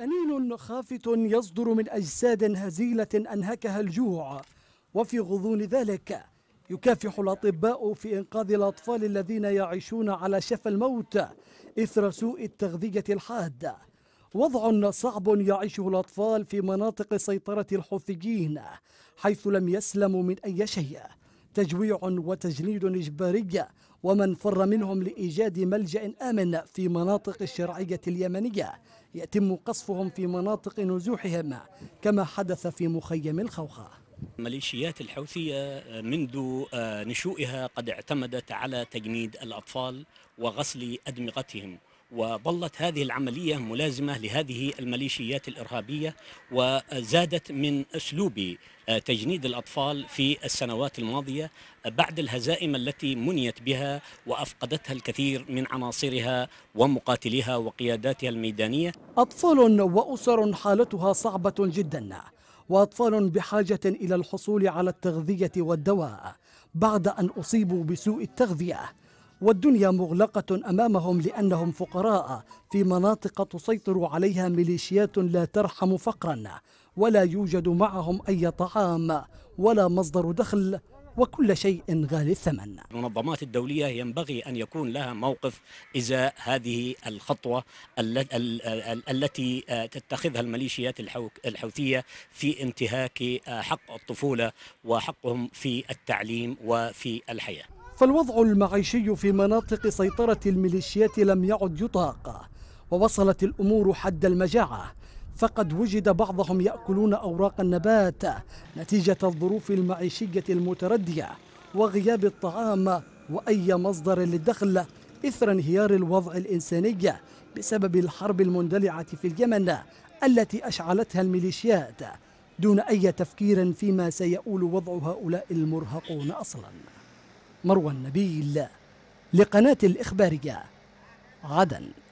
أنين خافت يصدر من أجساد هزيلة أنهكها الجوع وفي غضون ذلك يكافح الأطباء في إنقاذ الأطفال الذين يعيشون على شفا الموت إثر سوء التغذية الحادة وضع صعب يعيشه الأطفال في مناطق سيطرة الحوثيين حيث لم يسلموا من أي شيء تجويع وتجنيد إجباري ومن فر منهم لإيجاد ملجأ آمن في مناطق الشرعية اليمنية يتم قصفهم في مناطق نزوحهم كما حدث في مخيم الخوخة ميليشيات الحوثية منذ آه، نشوئها قد اعتمدت على تجنيد الأطفال وغسل أدمغتهم وظلت هذه العملية ملازمة لهذه الميليشيات الإرهابية وزادت من أسلوب آه، تجنيد الأطفال في السنوات الماضية بعد الهزائم التي منيت بها وأفقدتها الكثير من عناصرها ومقاتليها وقياداتها الميدانية أطفال وأسر حالتها صعبة جدا وأطفال بحاجة إلى الحصول على التغذية والدواء بعد أن أصيبوا بسوء التغذية والدنيا مغلقة أمامهم لأنهم فقراء في مناطق تسيطر عليها ميليشيات لا ترحم فقرا ولا يوجد معهم أي طعام ولا مصدر دخل وكل شيء غالي الثمن المنظمات الدولية ينبغي أن يكون لها موقف إزاء هذه الخطوة التي آه، تتخذها الميليشيات الحوثية في انتهاك آه، حق الطفولة وحقهم في التعليم وفي الحياة فالوضع المعيشي في مناطق سيطرة الميليشيات لم يعد يطاق ووصلت الأمور حد المجاعة فقد وجد بعضهم يأكلون أوراق النبات نتيجة الظروف المعيشية المتردية وغياب الطعام وأي مصدر للدخل إثر انهيار الوضع الإنساني بسبب الحرب المندلعة في اليمن التي أشعلتها الميليشيات دون أي تفكير فيما سيؤول وضع هؤلاء المرهقون أصلاً مروى النبيل لقناة الإخبارية عدن